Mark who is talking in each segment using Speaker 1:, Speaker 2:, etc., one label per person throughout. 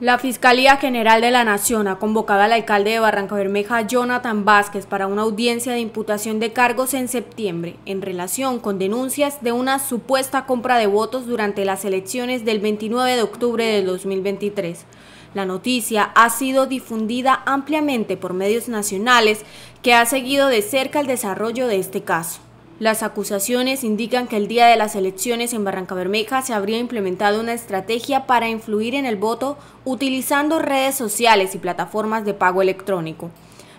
Speaker 1: La Fiscalía General de la Nación ha convocado al alcalde de Barranca Bermeja, Jonathan Vázquez, para una audiencia de imputación de cargos en septiembre, en relación con denuncias de una supuesta compra de votos durante las elecciones del 29 de octubre de 2023. La noticia ha sido difundida ampliamente por medios nacionales que ha seguido de cerca el desarrollo de este caso. Las acusaciones indican que el día de las elecciones en Barranca Bermeja se habría implementado una estrategia para influir en el voto utilizando redes sociales y plataformas de pago electrónico.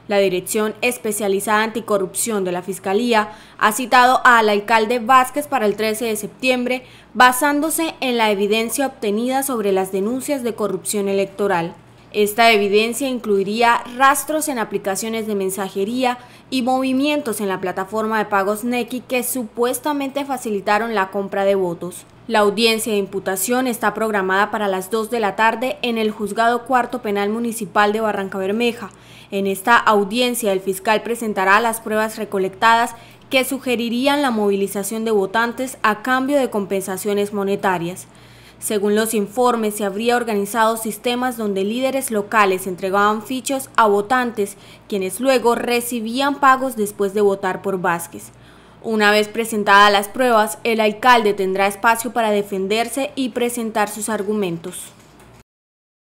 Speaker 1: La Dirección Especializada Anticorrupción de la Fiscalía ha citado al alcalde Vázquez para el 13 de septiembre basándose en la evidencia obtenida sobre las denuncias de corrupción electoral. Esta evidencia incluiría rastros en aplicaciones de mensajería y movimientos en la plataforma de pagos Nequi que supuestamente facilitaron la compra de votos. La audiencia de imputación está programada para las 2 de la tarde en el Juzgado Cuarto Penal Municipal de Barranca Bermeja. En esta audiencia el fiscal presentará las pruebas recolectadas que sugerirían la movilización de votantes a cambio de compensaciones monetarias. Según los informes, se habría organizado sistemas donde líderes locales entregaban fichos a votantes, quienes luego recibían pagos después de votar por Vázquez. Una vez presentadas las pruebas, el alcalde tendrá espacio para defenderse y presentar sus argumentos.